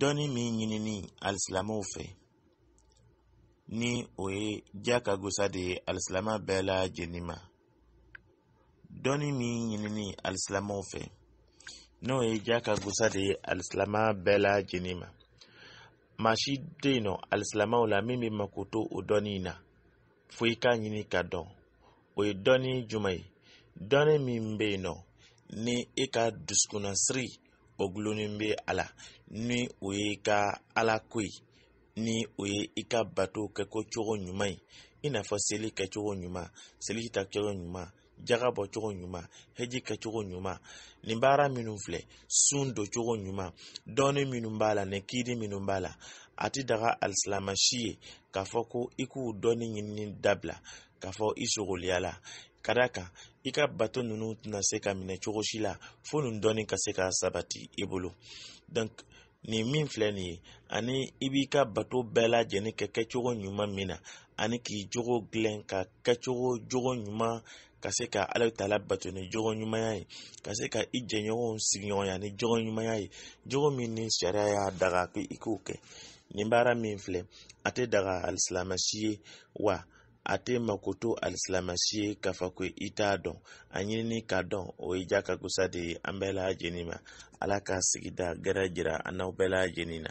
dɔni min ɲinini alisilamɛw fɛ ni o ye gosa de ye alisilama bɛɛ jeni ma dɔnni min ɲinini alisilamɛw fɛ n'o ye gosa de ye alisilama bɛɛ la jeni ma maa si tɛ yen nɔ alisilamaw la min bɛ mako to o dɔni in na fo i k'a ɲini ka dɔn o ye dɔni jumɛn ye dɔni min bɛ yen nɔ ni e ka dusukunnasiri o gulonnen bɛ a la ni o ye i ka ala ko ye ni o ye i ka bato kɛko cogo ɲuman ye i n'a fɔ seli kɛcogo ɲuman seli ta cogo ɲuman jaga cogo ɲuman heji kɛcogo ɲuman nin baara minnu filɛ sun docogo ɲuman dɔɔni minnu b'a la ni kiiri minnu b'a la a ti daga alisilamasi ye k'a fɔ ko i k'u dɔɔni ɲinini dabila k'a fɔ i sogoliya la ka da kan i ka bato ninnu tɛna se ka minɛ cogo si la fo nin dɔɔni ka se ka sabati i bolo donc nin min filɛ nin ye ani i b'i ka bato bɛɛ lajɛlen kɛ kɛcogo ɲuman min na ani k'i jogo dilan ka kɛcogo jogo ɲuman ka se ka ala taala bato ni jogo ɲumanya ye ka se ka i jɛɲɔgɔnw sigiɲɔgɔnya ni jogo ɲumanya ye jogo min ni sariya y'a daga ko i k'o kɛ nin baara min filɛ a tɛ daga alisilamasi ye wa a tɛ mako to alisilamasi ye k'a fɔ ko i t'a dɔn a ɲinini k'a dɔn o ye ja ka kusa de ye an bɛɛ lajɛlen ma ala ka sigida gɛrɛ jira an n'aw bɛɛ lajɛlen na